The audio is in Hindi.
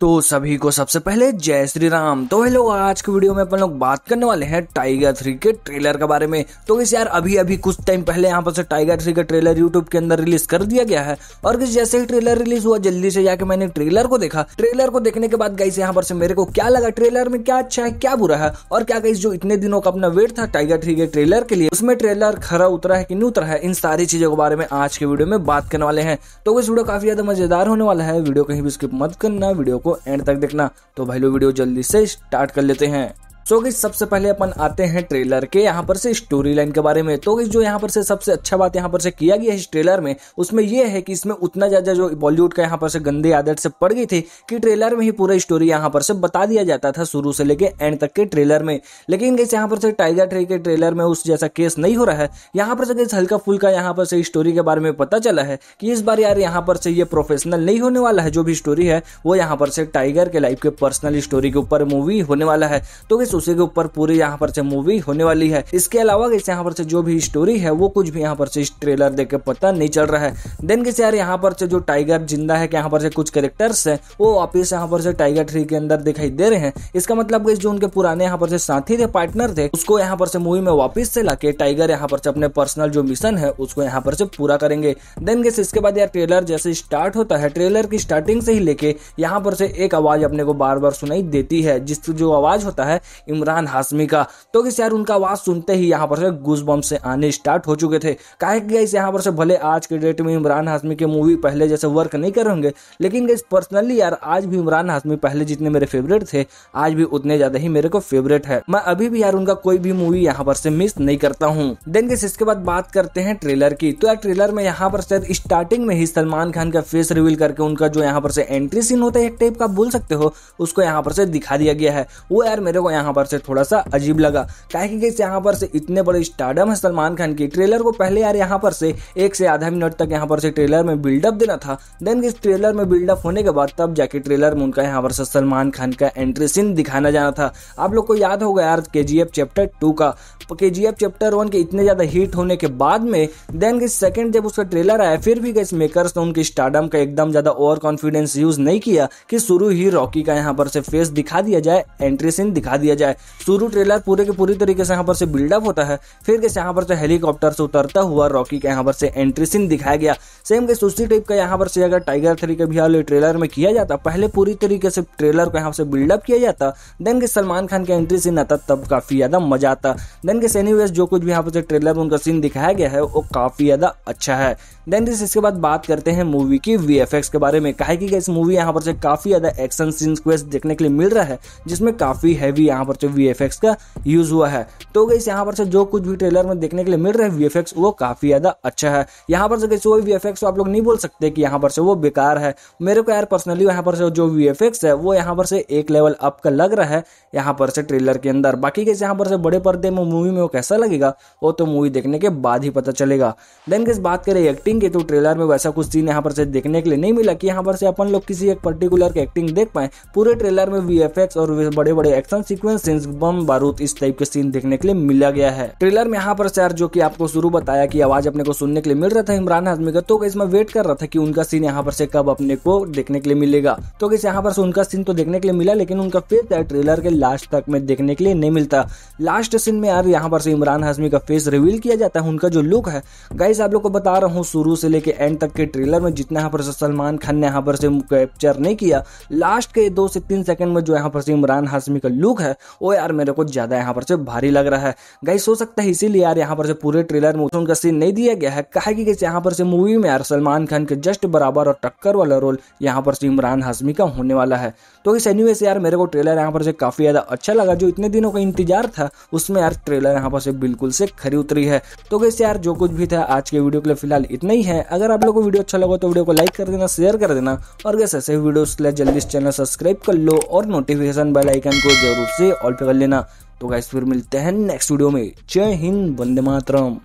तो सभी को सबसे पहले जय श्री राम तो हेलो आज के वीडियो में अपन लोग बात करने वाले हैं टाइगर थ्री के ट्रेलर के बारे में तो किस यार अभी अभी कुछ टाइम पहले यहाँ पर टाइगर थ्री का ट्रेलर यूट्यूब के अंदर रिलीज कर दिया गया है और किस जैसे ही ट्रेलर रिलीज हुआ जल्दी से जाके मैंने ट्रेलर को देखा ट्रेलर को देखने के बाद गई यहाँ पर से मेरे को क्या लगा ट्रेलर में क्या अच्छा है क्या बुरा है और क्या गई जो इतने दिनों का अपना वेट था टाइगर थ्री के ट्रेलर के लिए उसमें ट्रेलर खरा उतरा है कि नहीं उतरा है इन सारी चीजों के बारे में आज के वीडियो में बात करने वाले हैं तो इस वीडियो काफी ज्यादा मजेदार होने वाला है वीडियो कहीं भी स्किप मत करना वीडियो को एंड तक देखना तो भाई लोग वीडियो जल्दी से स्टार्ट कर लेते हैं सो गई सबसे पहले अपन आते हैं ट्रेलर के यहाँ पर से स्टोरी लाइन के बारे में तो जो यहाँ पर से सबसे अच्छा बात यहाँ पर से किया गया है इस ट्रेलर में उसमें यह है कि इसमें उतना ज्यादा जो बॉलीवुड का यहाँ पर से गंदी आदत से पड़ गई थी कि ट्रेलर में ही पूरा स्टोरी यहाँ पर से बता दिया जाता था शुरू से लेके एंड तक के ट्रेलर में लेकिन गई यहाँ पर से टाइगर ट्रे के ट्रेलर में उस जैसा केस नहीं हो रहा है यहाँ पर से गई हल्का फुल्का यहाँ पर से स्टोरी के बारे में पता चला है कि इस बार यार यहाँ पर से ये प्रोफेशनल नहीं होने वाला है जो भी स्टोरी है वो यहाँ पर से टाइगर के लाइफ के पर्सनल स्टोरी के ऊपर मूवी होने वाला है तो उसी के ऊपर पूरी यहाँ पर से मूवी होने वाली है इसके अलावा इस यहाँ पर से जो भी स्टोरी है वो कुछ भी यहाँ पर से ट्रेलर देख के पता नहीं चल रहा है देन किसी यार यहाँ पर से जो टाइगर जिंदा है यहाँ पर से कुछ कैरेक्टर्स है वो वापिस यहाँ पर से टाइगर थ्री के अंदर दिखाई दे रहे हैं इसका मतलब जो उनके पुराने यहाँ पर से साथी थे पार्टनर थे उसको यहाँ पर से मूवी में वापिस से लाके टाइगर यहाँ पर से अपने पर्सनल जो मिशन है उसको यहाँ पर से पूरा करेंगे देन इसके बाद यार ट्रेलर जैसे स्टार्ट होता है ट्रेलर की स्टार्टिंग से ही लेके यहाँ पर से एक आवाज अपने को बार बार सुनाई देती है जिस जो आवाज होता है इमरान हाशमी का तो किस यार उनका आवाज़ सुनते ही यहाँ पर से गुज बम से आने स्टार्ट हो चुके थे कहे कि गाइस यहाँ पर से भले आज के डेट में इमरान हाशमी के मूवी पहले जैसे वर्क नहीं कर होंगे लेकिन गाइस पर्सनली यार आज भी इमरान हाशमी पहले जितने मेरे फेवरेट थे आज भी उतने ज़्यादा ही मेरे को फेवरेट है मैं अभी भी यार उनका कोई भी मूवी यहाँ पर से मिस नहीं करता हूँ देन गाइस इसके बाद बात करते हैं ट्रेलर की तो यार ट्रेलर में यहाँ पर शायद स्टार्टिंग में ही सलमान खान का फेस रिवील करके उनका जो यहाँ पर से एंट्री सीन होता है एक टाइप का बोल सकते हो उसको यहाँ पर से दिखा दिया गया है वो यार मेरे को यहाँ पर से थोड़ा सा अजीब लगा काहे यहाँ पर से इतने बड़े स्टार्डम है सलमान खान की ट्रेलर को पहले यार यहाँ पर से एक से आधा मिनट तक यहाँ पर से ट्रेलर में बिल्डअप देना था देन इस ट्रेलर में बिल्डअप होने के बाद तब जाके ट्रेलर में उनका यहाँ पर से सलमान खान का एंट्री सीन दिखाना जाना था आप लोग को याद होगा यार के चैप्टर टू का के चैप्टर वन के इतने ज़्यादा हिट होने के बाद में देन इस सेकेंड जब उसका ट्रेलर आया फिर भी इस मेकर्स ने उनके स्टार्डम का एकदम ज़्यादा ओवर कॉन्फिडेंस यूज़ नहीं किया कि शुरू ही रॉकी का यहाँ पर से फेस दिखा दिया जाए एंट्री सीन दिखा दिया जाए जाए शुरू ट्रेलर पूरे के पूरी तरीके से यहाँ पर से बिल्डअप होता है फिर कैसे यहाँ पर से हेलीकॉप्टर से उतरता हुआ रॉकी का यहाँ पर से एंट्री सीन दिखाया गया सेम के उसी टाइप का यहाँ पर से अगर टाइगर थ्री के भी हाल ट्रेलर में किया जाता पहले पूरी तरीके से ट्रेलर को यहाँ से बिल्डअप किया जाता देन के सलमान खान का एंट्री सीन आता तब काफ़ी ज़्यादा मजा आता देन के सैनी जो कुछ भी यहाँ पर से ट्रेलर उनका सीन दिखाया गया है वो काफ़ी ज़्यादा अच्छा है देन दिस इसके बाद बात करते हैं मूवी की वी के बारे में कहा कि इस मूवी यहाँ पर से काफ़ी ज़्यादा एक्शन सीन्स को देखने के लिए मिल रहा है जिसमें काफ़ी हैवी यहाँ पर पर जो वी का यूज हुआ है तो गई यहाँ पर से जो कुछ भी ट्रेलर में देखने के लिए मिल रहा है वी वो काफी ज्यादा अच्छा है यहाँ पर से कैसे वो वी तो आप लोग नहीं बोल सकते कि यहाँ पर से वो बेकार है मेरे को यार पर्सनली यहाँ पर से जो वी है वो यहाँ पर से एक लेवल अप का लग रहा है यहाँ पर से ट्रेलर के अंदर बाकी कैसे यहाँ पर से बड़े पर्दे में मूवी में वो कैसा लगेगा वो तो मूवी देखने के बाद ही पता चलेगा देन किस बात करें एक्टिंग की तो ट्रेलर में वैसा कुछ सीन यहाँ पर से देखने के लिए नहीं मिला कि यहाँ पर से अपन लोग किसी एक पर्टिकुलर की एक्टिंग देख पाए पूरे ट्रेलर में वी और बड़े बड़े एक्शन सीक्वेंस एक्शन सीन्स बम बारूद इस टाइप के सीन देखने के लिए मिला गया है ट्रेलर में यहाँ पर सर जो की आपको शुरू बताया की आवाज अपने को सुनने के लिए मिल रहा था इमरान हाजमी का तो इसमें वेट कर रहा था की उनका सीन यहाँ पर से कब अपने को देखने के लिए मिलेगा तो किस यहाँ पर से उनका सीन तो देखने के लिए मिला लेकिन उनका फेस ट्रेलर के लास्ट तक में देखने के लिए नहीं मिलता लास्ट सीन में यार यहाँ पर से इमरान हाजमी का फेस रिवील किया जाता है उनका जो लुक है गाइस आप लोग को बता रहा हूँ शुरू से लेके एंड तक के ट्रेलर में जितना यहाँ पर से सलमान खान ने यहाँ पर से कैप्चर नहीं किया लास्ट के दो से तीन सेकंड में जो यहाँ पर से इमरान हाशमी का लुक है ओ यार मेरे को ज़्यादा यहाँ पर से भारी लग रहा है गाइस हो सकता है इसीलिए यार यहाँ पर से पूरे ट्रेलर में उनका सीन नहीं दिया गया है कहा कि यहाँ पर से मूवी में यार सलमान खान के जस्ट बराबर और टक्कर वाला रोल यहाँ पर से इमरान हाशमी का होने वाला है तो इस एनीवे यार मेरे को ट्रेलर यहाँ पर से काफ़ी ज़्यादा अच्छा लगा जो इतने दिनों का इंतजार था उसमें यार ट्रेलर यहाँ पर से बिल्कुल से खरी उतरी है तो कैसे यार जो कुछ भी था आज के वीडियो के लिए फिलहाल इतना ही है अगर आप लोग को वीडियो अच्छा लगा तो वीडियो को लाइक कर देना शेयर कर देना और कैसे ऐसे वीडियो के लिए जल्दी चैनल सब्सक्राइब कर लो और नोटिफिकेशन बेल आइकन को जरूर से ऑल पे कर लेना तो गाइस फिर मिलते हैं नेक्स्ट वीडियो में जय हिंद वंदे मातरम